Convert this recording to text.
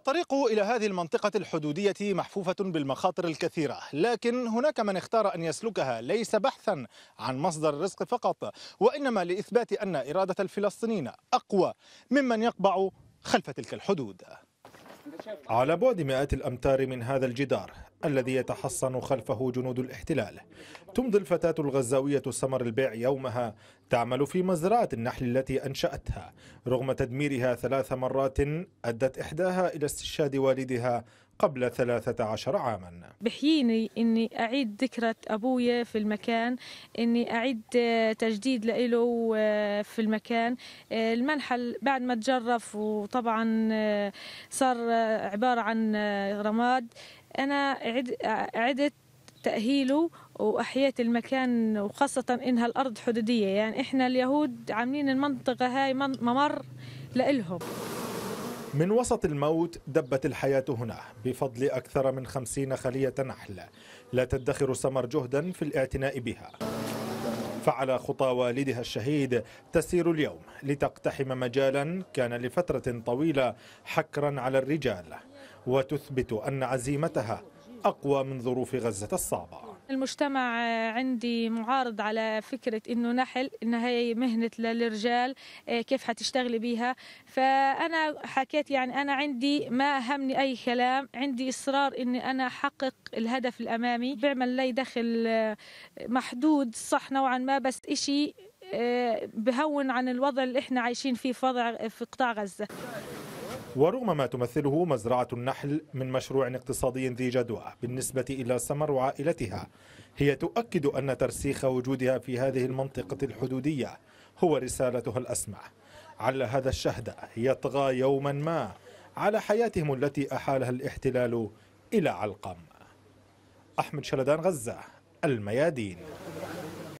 الطريق إلى هذه المنطقة الحدودية محفوفة بالمخاطر الكثيرة، لكن هناك من اختار أن يسلكها ليس بحثا عن مصدر الرزق فقط، وإنما لإثبات أن إرادة الفلسطينيين أقوى ممن يقبع خلف تلك الحدود. على بعد مئات الأمتار من هذا الجدار الذي يتحصن خلفه جنود الاحتلال تمضي الفتاة الغزاوية سمر البيع يومها تعمل في مزرعة النحل التي أنشأتها رغم تدميرها ثلاث مرات أدت إحداها إلى استشهاد والدها قبل 13 عاما بحييني أني أعيد ذكرة أبويا في المكان أني أعيد تجديد له آه، في المكان آه، المنحل بعد ما تجرف وطبعا آه، صار عبارة عن رماد أنا عد... عدت تأهيله وأحييت المكان وخاصة إنها الأرض حدودية يعني إحنا اليهود عاملين المنطقة هاي ممر لإلهم من وسط الموت دبت الحياة هنا بفضل أكثر من خمسين خلية نحل لا تدخر سمر جهدا في الاعتناء بها فعلى خطى والدها الشهيد تسير اليوم لتقتحم مجالا كان لفترة طويلة حكرا على الرجال وتثبت أن عزيمتها أقوى من ظروف غزة الصعبة المجتمع عندي معارض على فكرة إنه نحل أنها هي مهنة للرجال آه، كيف حتشتغلي بيها فأنا حكيت يعني أنا عندي ما أهمني أي كلام عندي إصرار إني أنا أحقق الهدف الأمامي بعمل لي دخل آه، محدود صح نوعا ما بس إشي آه، بهون عن الوضع اللي إحنا عايشين فيه في وضع في قطاع غزة ورغم ما تمثله مزرعة النحل من مشروع اقتصادي ذي جدوى بالنسبة إلى سمر وعائلتها هي تؤكد أن ترسيخ وجودها في هذه المنطقة الحدودية هو رسالتها الأسمع على هذا الشهد يطغى يوما ما على حياتهم التي أحالها الاحتلال إلى علقم أحمد شلدان غزة الميادين